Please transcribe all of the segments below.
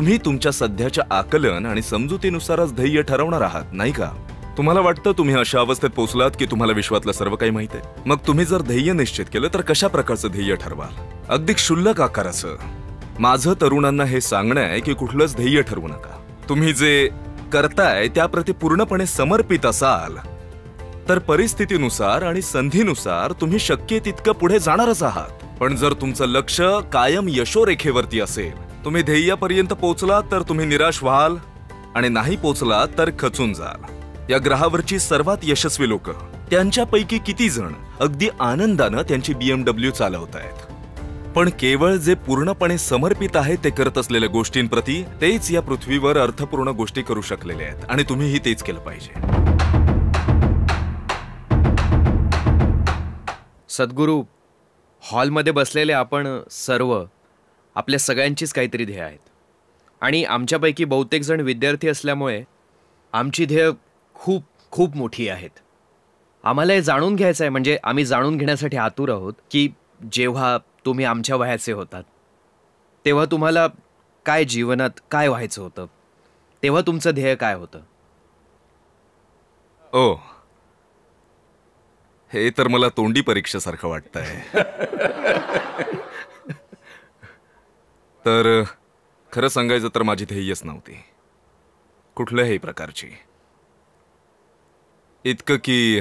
तुम्ही तुमच्या सध्याच्या आकलन आणि समजुतीनुसारच ध्येय ठरवणार आहात नाही का तुम्हाला वाटतं तुम्ही अशा अवस्थेत पोहोचलात की तुम्हाला विश्वातलं सर्व काही माहित आहे मग तुम्ही जर ध्येय निश्चित केलं तर कशा प्रकारचं ध्येय ठरवाल अगदी क्षुल्लक आकाराचं माझं तरुणांना हे सांगणं आहे की कुठलंच ध्येय ठरवू नका तुम्ही जे करताय त्याप्रती पूर्णपणे समर्पित असाल तर परिस्थितीनुसार आणि संधीनुसार तुम्ही शक्य तितकं पुढे जाणारच आहात पण जर तुमचं लक्ष कायम यशोरेखेवरती असेल तुम्ही ध्येयापर्यंत पोहोचलात तर तुम्ही निराश व्हाल आणि नाही पोचला तर खचून जाल या ग्रहावरची सर्वात यशस्वी लोक त्यांच्यापैकी किती जण अगदी आनंदानं त्यांची बीएमडब्ल्यू चालवत आहेत पण केवळ जे पूर्णपणे समर्पित आहे ते करत असलेल्या गोष्टींप्रती तेच या पृथ्वीवर अर्थपूर्ण गोष्टी करू शकलेले आहेत आणि तुम्हीही तेच केलं पाहिजे सद्गुरू हॉलमध्ये बसलेले आपण सर्व आपल्या सगळ्यांचीच काहीतरी ध्येय आहेत आणि आमच्यापैकी बहुतेक जण विद्यार्थी असल्यामुळे आमची ध्येय खूप खूप मोठी आहेत आम्हाला हे जाणून घ्यायचं आहे म्हणजे आम्ही जाणून घेण्यासाठी आतुर आहोत की जेव्हा तुम्ही आमच्या वयाचे होतात तेव्हा तुम्हाला काय जीवनात काय व्हायचं होतं तेव्हा तुमचं ध्येय काय होतं ओ हे तर मला तोंडी परीक्षेसारखं वाटतंय तर खरं सांगायचं तर माझी ध्येयच नव्हती कुठल्याही प्रकारची इतकं की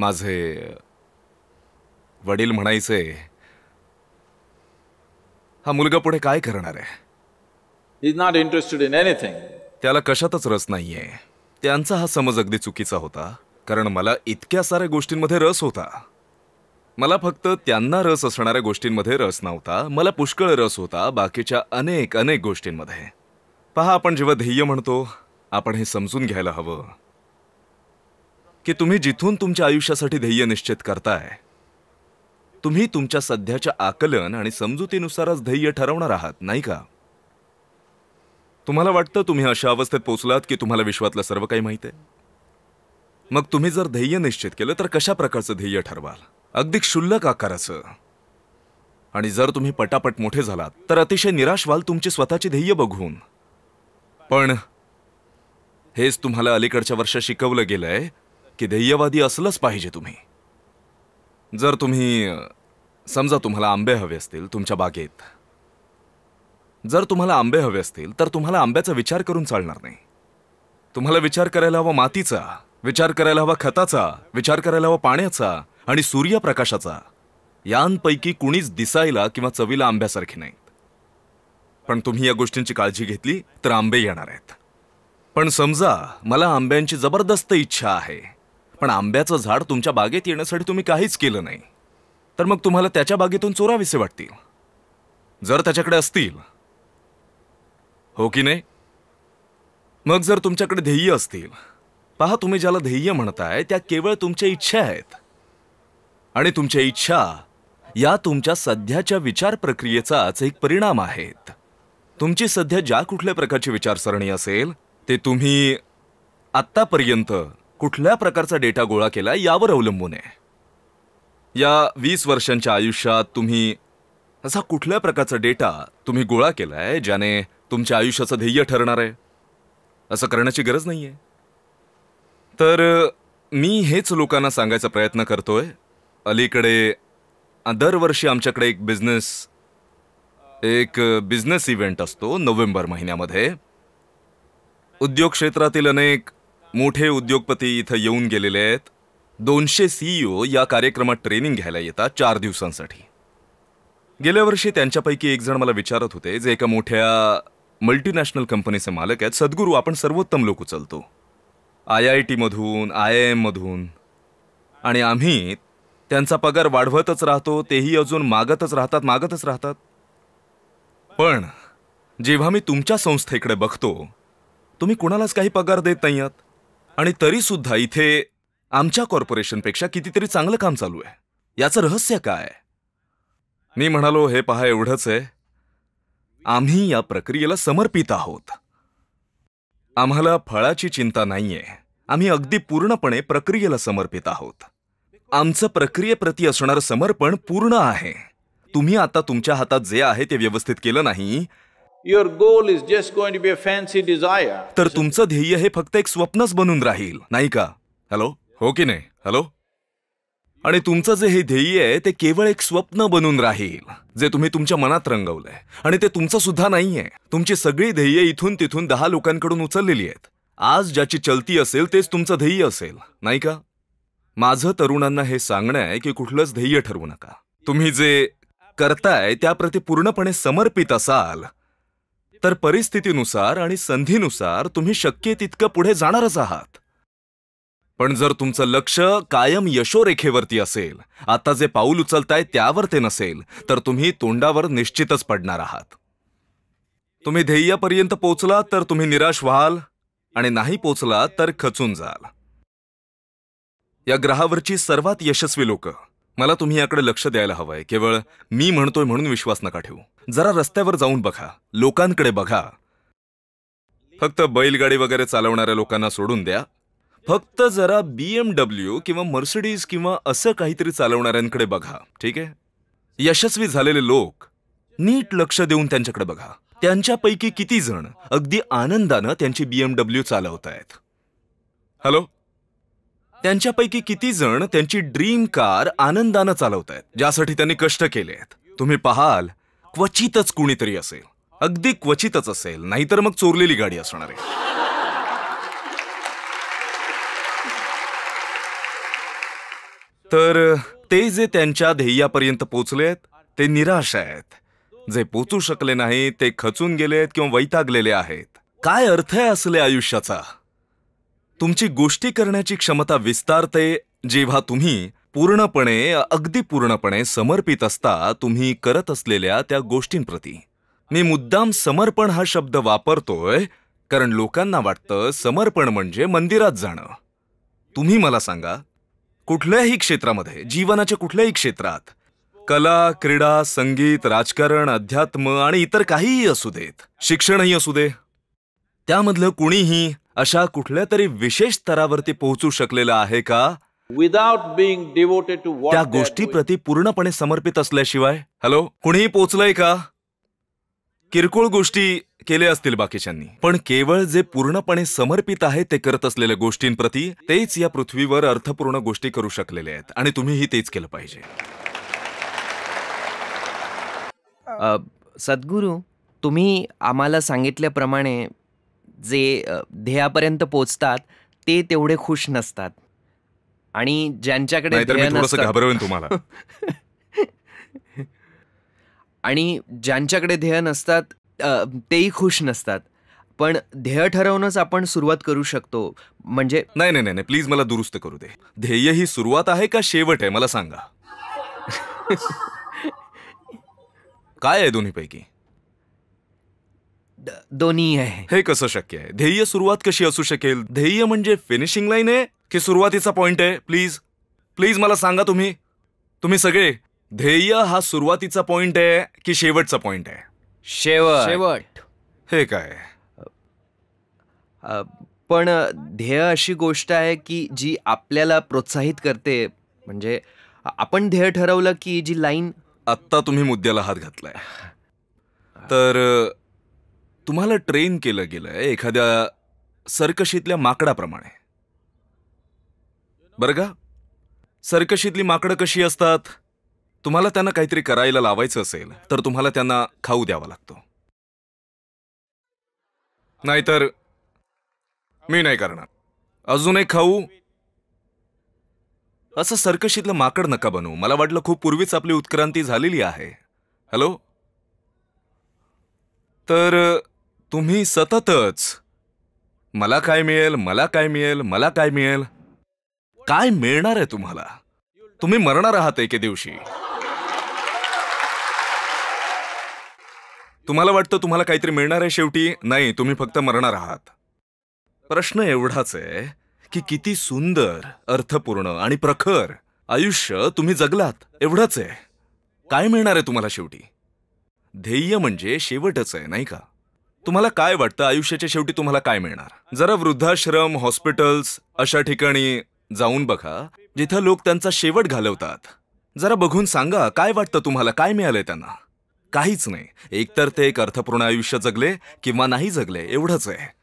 माझे वडील म्हणायचे हा मुलगा पुढे काय करणार आहे is not interested in anything त्याला कशातच रस नाहीये त्यांचा हा समज अगदी चुकीचा होता कारण मला इतक्या साऱ्या गोष्टींमध्ये रस होता मला फक्त त्यांना रस असणाऱ्या गोष्टींमध्ये रस नव्हता मला पुष्कळ रस होता बाकीच्या अनेक अनेक गोष्टींमध्ये पहा आपण जेव्हा ध्येय म्हणतो आपण हे समजून घ्यायला हवं की तुम्ही जिथून तुमच्या आयुष्यासाठी ध्येय निश्चित करताय तुम्ही तुमच्या सध्याच्या आकलन आणि समजुतीनुसारच ध्येय ठरवणार आहात नाही का तुम्हाला वाटतं तुम्ही अशा अवस्थेत पोचलात की तुम्हाला विश्वातलं सर्व काही माहीत आहे मग तुम्ही जर ध्येय निश्चित केलं तर कशा प्रकारचं ध्येय ठरवाल अगदी क्षुल्लक आकाराचं आणि जर तुम्ही पटापट मोठे झालात तर अतिशय निराश व्हाल तुमची स्वतःची ध्येय बघून पण हेच तुम्हाला अलीकडच्या वर्षात शिकवलं गेलंय की ध्येयवादी असलंच पाहिजे तुम्ही जर तुम्ही समजा तुम्हाला आंबे हवे असतील तुमच्या बागेत जर तुम्हाला आंबे हवे असतील तर तुम्हाला आंब्याचा विचार करून चालणार नाही तुम्हाला विचार करायला हवा मातीचा विचार करायला हवा खताचा विचार करायला हवा पाण्याचा आणि सूर्यप्रकाशाचा यांपैकी कुणीच दिसायला किंवा चवीला आंब्यासारखे नाहीत पण तुम्ही या गोष्टींची काळजी घेतली तर आंबे येणार आहेत पण समजा मला आंब्यांची जबरदस्त इच्छा आहे पण आंब्याचं झाड तुमच्या बागेत येण्यासाठी तुम्ही काहीच केलं नाही तर मग तुम्हाला त्याच्या बागेतून चोराविसे वाटतील जर त्याच्याकडे असतील हो की नाही मग जर तुमच्याकडे ध्येय असतील पहा तुम्ही ज्याला ध्येय म्हणताय त्या केवळ तुमच्या इच्छा आहेत आणि तुमच्या इच्छा या तुमच्या सध्याच्या विचार प्रक्रियेचाच एक परिणाम आहेत तुमची सध्या ज्या कुठल्या प्रकारची विचारसरणी असेल ते तुम्ही आत्तापर्यंत कुठल्या प्रकारचा डेटा गोळा केला यावर अवलंबून आहे या वीस वर्षांच्या आयुष्यात तुम्ही असा कुठल्या प्रकारचा डेटा तुम्ही गोळा केला आहे ज्याने तुमच्या आयुष्याचं ध्येय ठरणार आहे असं करण्याची गरज नाही आहे तर मी हेच लोकांना सांगायचा प्रयत्न करतोय अलीकडे दरवर्षी आमच्याकडे एक बिझनेस एक बिझनेस इव्हेंट असतो नोव्हेंबर महिन्यामध्ये उद्योग क्षेत्रातील अनेक मोठे उद्योगपती इथं येऊन गेलेले आहेत दोनशे सीईओ e या कार्यक्रमात ट्रेनिंग घ्यायला येतात चार दिवसांसाठी गेल्या वर्षी त्यांच्यापैकी एक जण मला विचारत होते जे एका मोठ्या मल्टीनॅशनल कंपनीचे मालक आहेत सद्गुरू आपण सर्वोत्तम लोक उचलतो आय आय टीमधून आय आय एममधून आणि आम्ही त्यांचा पगार वाढवतच राहतो तेही अजून मागतच राहतात मागतच राहतात पण जेव्हा मी तुमच्या संस्थेकडे बघतो तुम्ही कुणालाच काही पगार देत नाही आहात आणि तरीसुद्धा इथे आमच्या कॉर्पोरेशनपेक्षा कितीतरी चांगलं काम चालू आहे याचं रहस्य काय मी म्हणालो हे पहा एवढंच आहे आम्ही या प्रक्रियेला समर्पित आहोत आम्हाला फळाची चिंता नाहीये आम्ही अगदी पूर्णपणे प्रक्रियेला समर्पित आहोत आमचं प्रक्रियेप्रती असणारं समर्पण पूर्ण आहे तुम्ही आता तुमच्या हातात जे आहे ते व्यवस्थित केलं नाही your goal is just going to be a fancy desire तर तुमचं ध्येय हे फक्त एक स्वप्नच बनून राहील नाही का हॅलो हो की नाही हॅलो आणि तुमचं जे हे ध्येय आहे ते केवळ एक स्वप्न बनून राहील जे तुम्ही तुमच्या मनात रंगवलंय आणि ते तुमचं सुद्धा नाहीये तुमची सगळी ध्येय इथून तिथून दहा लोकांकडून उचललेली आहेत आज ज्याची चलती असेल तेच तुमचं ध्येय असेल नाही का माझं तरुणांना हे सांगणंय आहे की कुठलंच ध्येय ठरवू नका तुम्ही जे करताय त्याप्रती पूर्णपणे समर्पित असाल तर परिस्थितीनुसार आणि संधीनुसार तुम्ही शक्य तितकं पुढे जाणारच आहात पण जर तुमचं लक्ष कायम यशोरेखेवरती असेल आता जे पाऊल उचलताय त्यावर ते नसेल तर तुम्ही तोंडावर निश्चितच पडणार आहात तुम्ही ध्येयापर्यंत पोचलात तर तुम्ही निराश व्हाल आणि नाही पोचलात तर खचून जाल या ग्रहावरची सर्वात यशस्वी लोक मला तुम्ही याकडे लक्ष द्यायला हवंय केवळ मी म्हणतोय म्हणून विश्वास नका ठेवू जरा रस्त्यावर जाऊन बघा लोकांकडे बघा फक्त बैलगाडी वगैरे चालवणाऱ्या लोकांना सोडून द्या फक्त जरा बीएमडब्ल्यू किंवा मर्सिडीज किंवा असं काहीतरी चालवणाऱ्यांकडे बघा ठीक आहे यशस्वी झालेले लोक नीट लक्ष देऊन त्यांच्याकडे बघा त्यांच्यापैकी किती जण अगदी आनंदानं त्यांची बीएमडब्ल्यू चालवत आहेत हॅलो त्यांच्यापैकी किती जण त्यांची ड्रीम कार आनंदानं चालवत आहेत ज्यासाठी त्यांनी कष्ट केले आहेत तुम्ही पाहाल क्वचितच कुणीतरी असेल अगदी क्वचितच असेल नाहीतर मग चोरलेली गाडी असणार आहे तर ते जे त्यांच्या ध्येयापर्यंत पोचले आहेत ते निराश आहेत जे पोचू शकले नाही ते खचून गेलेत किंवा वैतागलेले आहेत काय अर्थ आहे असले आयुष्याचा तुमची गोष्टी करण्याची क्षमता विस्तारते जेव्हा तुम्ही पूर्णपणे अगदी पूर्णपणे समर्पित असता तुम्ही करत असलेल्या त्या गोष्टींप्रती मी मुद्दाम समर्पण हा शब्द वापरतोय कारण लोकांना वाटतं समर्पण म्हणजे मंदिरात जाणं तुम्ही मला सांगा कुठल्याही क्षेत्रामध्ये जीवनाच्या कुठल्याही क्षेत्रात कला क्रीडा संगीत राजकारण अध्यात्म आणि इतर काहीही असू देत शिक्षणही असू दे त्यामधलं कुणीही अशा कुठल्या तरी विशेष स्तरावरती पोहोचू शकलेला आहे का विदाउट बिंग डिवोटेड टू त्या गोष्टी प्रति पूर्णपणे समर्पित असल्याशिवाय हॅलो कुणीही पोहोचलंय का किरकोळ गोष्टी केले असतील बाकीच्यांनी पण केवळ जे पूर्णपणे समर्पित आहे ते करत असलेल्या गोष्टींप्रती तेच या पृथ्वीवर अर्थपूर्ण गोष्टी करू शकलेले आहेत आणि तुम्हीही तेच केलं पाहिजे सद्गुरू तुम्ही आम्हाला सांगितल्याप्रमाणे जे ध्येयापर्यंत पोचतात ते तेवढे खुश नसतात आणि ज्यांच्याकडे तुम्हाला आणि ज्यांच्याकडे ध्येय नसतात तेही खुश नसतात पण ध्येय ठरवूनच आपण सुरुवात करू शकतो म्हणजे नाही नाही नाही प्लीज मला दुरुस्त करू दे ध्येय ही सुरुवात आहे का शेवट आहे मला सांगा काय आहे दोन्हीपैकी दोन्ही आहे हे कसं शक्य आहे ध्येय सुरुवात कशी असू शकेल ध्येय म्हणजे फिनिशिंग लाईन आहे की सुरुवातीचा पॉइंट आहे प्लीज प्लीज मला सांगा तुम्ही तुम्ही सगळे ध्येय हा सुरुवातीचा पॉइंट आहे की शेवटचा पॉइंट आहे शेवट शेवट हे काय पण ध्येय अशी गोष्ट आहे की जी आपल्याला प्रोत्साहित करते म्हणजे आपण ध्येय ठरवलं की जी लाईन आत्ता तुम्ही मुद्द्याला हात घातलाय तर तुम्हाला ट्रेन केलं गेलं एखाद्या सरकशीतल्या माकडाप्रमाणे बरं का सरकशीतली माकडं कशी असतात तुम्हाला त्यांना काहीतरी करायला लावायचं असेल तर तुम्हाला त्यांना खाऊ द्यावा लागतो नाहीतर मी नाही करणार अजून एक खाऊ असं सरकशीतलं माकड नका बनू मला वाटलं खूप पूर्वीच आपली उत्क्रांती झालेली आहे हॅलो तर तुम्ही सततच मला काय मिळेल मला काय मिळेल मला काय मिळेल काय मिळणार आहे तुम्हाला तुम्ही मरणार आहात एके दिवशी तुम्हाला वाटतं तुम्हाला काहीतरी मिळणार आहे शेवटी नाही तुम्ही फक्त मरणार आहात प्रश्न एवढाच आहे की किती सुंदर अर्थपूर्ण आणि प्रखर आयुष्य तुम्ही जगलात एवढंच आहे काय मिळणार आहे तुम्हाला शेवटी ध्येय म्हणजे शेवटच आहे नाही का तुम्हाला काय वाटतं आयुष्याच्या शेवटी तुम्हाला काय मिळणार जरा वृद्धाश्रम हॉस्पिटल्स अशा ठिकाणी जाऊन बघा जिथं लोक त्यांचा शेवट घालवतात जरा बघून सांगा काय वाटतं तुम्हाला काय मिळालंय त्यांना काहीच नाही एकतर ते एक अर्थपूर्ण आयुष्य जगले किंवा नाही जगले एवढंच आहे